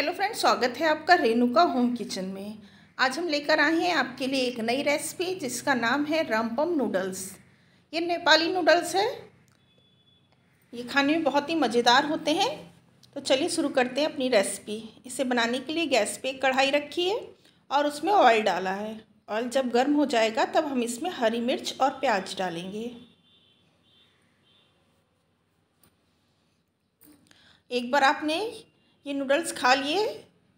hello friends स्वागत है आपका रेणुका होम किचन में आज हम लेकर आए हैं आपके लिए एक नई रेसिपी जिसका नाम है रामपम नूडल्स ये नेपाली नूडल्स है ये खाने में बहुत ही मज़ेदार होते हैं तो चलिए शुरू करते हैं अपनी रेसिपी इसे बनाने के लिए गैस पे कढ़ाई रखी है और उसमें ऑयल डाला है ऑयल जब गर्म हो जाएगा तब हम इसमें हरी मिर्च और प्याज डालेंगे एक बार आपने ये नूडल्स खा लिए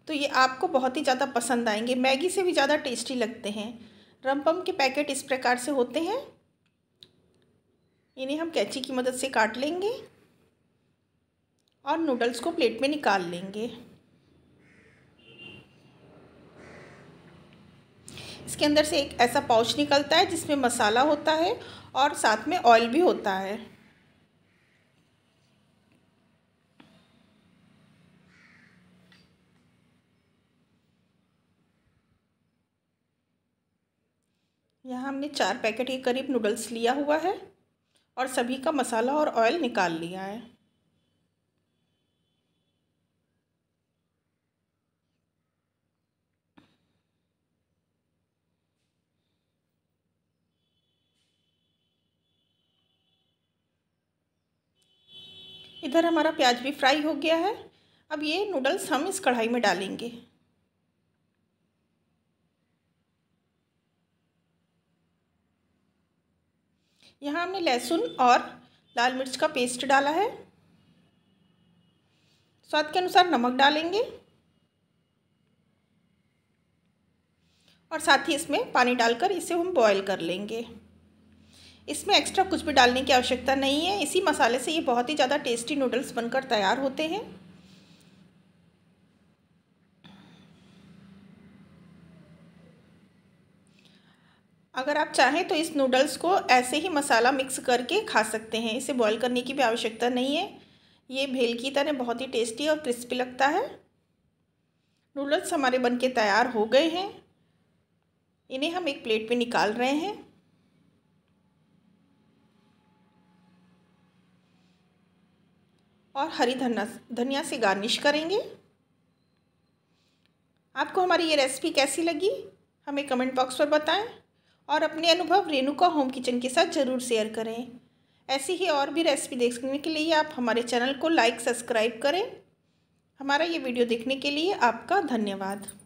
तो ये आपको बहुत ही ज़्यादा पसंद आएंगे मैगी से भी ज़्यादा टेस्टी लगते हैं रमपम के पैकेट इस प्रकार से होते हैं इन्हें हम कैची की मदद से काट लेंगे और नूडल्स को प्लेट में निकाल लेंगे इसके अंदर से एक ऐसा पाउच निकलता है जिसमें मसाला होता है और साथ में ऑयल भी होता है यहाँ हमने चार पैकेट के करीब नूडल्स लिया हुआ है और सभी का मसाला और ऑयल निकाल लिया है इधर हमारा प्याज भी फ्राई हो गया है अब ये नूडल्स हम इस कढ़ाई में डालेंगे यहाँ हमने लहसुन और लाल मिर्च का पेस्ट डाला है स्वाद के अनुसार नमक डालेंगे और साथ ही इसमें पानी डालकर इसे हम बॉईल कर लेंगे इसमें एक्स्ट्रा कुछ भी डालने की आवश्यकता नहीं है इसी मसाले से ये बहुत ही ज़्यादा टेस्टी नूडल्स बनकर तैयार होते हैं अगर आप चाहें तो इस नूडल्स को ऐसे ही मसाला मिक्स करके खा सकते हैं इसे बॉईल करने की भी आवश्यकता नहीं है ये भेल की तरह बहुत ही टेस्टी और क्रिस्पी लगता है नूडल्स हमारे बनके तैयार हो गए हैं इन्हें हम एक प्लेट में निकाल रहे हैं और हरी धनिया धनिया से गार्निश करेंगे आपको हमारी ये रेसिपी कैसी लगी हमें कमेंट बॉक्स पर बताएं और अपने अनुभव रेणुका होम किचन के साथ ज़रूर शेयर करें ऐसी ही और भी रेसिपी देखने के लिए आप हमारे चैनल को लाइक सब्सक्राइब करें हमारा ये वीडियो देखने के लिए आपका धन्यवाद